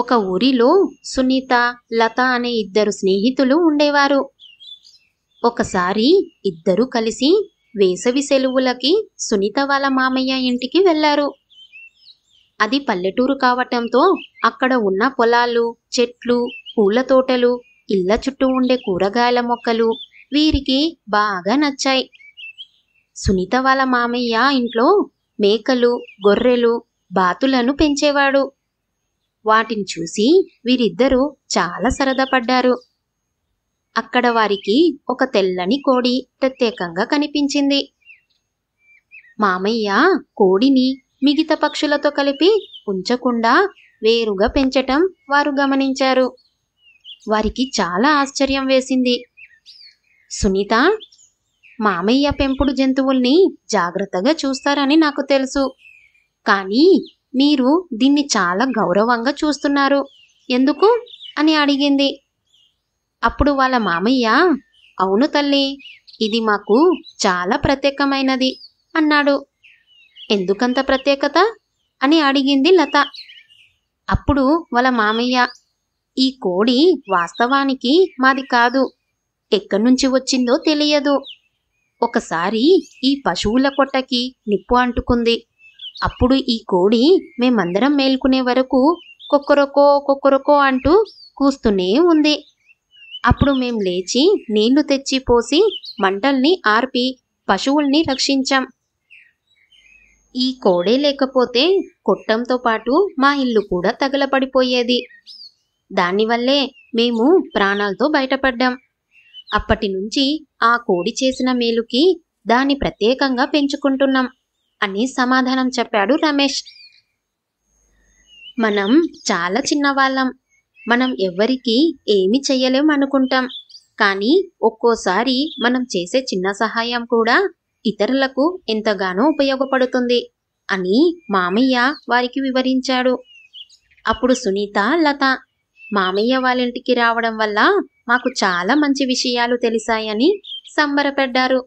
ఒక ఊరిలో సునీత లత అనే ఇద్దరు స్నేహితులు ఉండేవారు ఒకసారి ఇద్దరూ కలిసి వేసవి సెలవులకి సునీత వాళ్ళ మామయ్య ఇంటికి వెళ్ళారు అది పల్లెటూరు కావటంతో అక్కడ ఉన్న పొలాలు చెట్లు పూల తోటలు ఇళ్ల చుట్టూ ఉండే కూరగాయల మొక్కలు వీరికి బాగా నచ్చాయి సునీత వాళ్ళ మామయ్య ఇంట్లో మేకలు గొర్రెలు బాతులను పెంచేవాడు వాటిని చూసి వీరిద్దరూ చాలా సరదాపడ్డారు అక్కడ వారికి ఒక తెల్లని కోడి ప్రత్యేకంగా కనిపించింది మామయ్య కోడిని మిగతా పక్షులతో కలిపి ఉంచకుండా వేరుగా పెంచటం వారు గమనించారు వారికి చాలా ఆశ్చర్యం వేసింది సునీత మామయ్య పెంపుడు జంతువుల్ని జాగ్రత్తగా చూస్తారని నాకు తెలుసు కానీ మీరు దీన్ని చాలా గౌరవంగా చూస్తున్నారు ఎందుకు అని అడిగింది అప్పుడు వాళ్ళ మామయ్య అవును తల్లి ఇది మాకు చాలా ప్రత్యేకమైనది అన్నాడు ఎందుకంత ప్రత్యేకత అని అడిగింది లత అప్పుడు వాళ్ళ మామయ్య ఈ కోడి వాస్తవానికి మాది కాదు ఎక్కడి నుంచి వచ్చిందో తెలియదు ఒకసారి ఈ పశువుల కొట్టకి నిప్పు అంటుకుంది అప్పుడు ఈ కోడి మేమందరం మేల్కునే వరకు కొక్కరొకో కొక్కరొకో అంటూ కూస్తూనే ఉంది అప్పుడు మేం లేచి నీళ్లు తెచ్చి పోసి మంటల్ని ఆర్పి పశువుల్ని రక్షించాం ఈ కోడే లేకపోతే కొట్టంతో పాటు మా ఇల్లు కూడా తగలపడిపోయేది దానివల్లే మేము ప్రాణాలతో బయటపడ్డాం అప్పటి నుంచి ఆ కోడి చేసిన మేలుకి దాన్ని ప్రత్యేకంగా పెంచుకుంటున్నాం అని సమాధానం చెప్పాడు రమేష్ మనం చాలా చిన్నవాళ్ళం మనం ఎవ్వరికీ ఏమి చెయ్యలేం అనుకుంటాం కానీ ఒక్కోసారి మనం చేసే చిన్న సహాయం కూడా ఇతరులకు ఎంతగానో ఉపయోగపడుతుంది అని మామయ్య వారికి వివరించాడు అప్పుడు సునీత లత మామయ్య వాళ్ళింటికి రావడం వల్ల మాకు చాలా మంచి విషయాలు తెలిసాయని సంబరపడ్డారు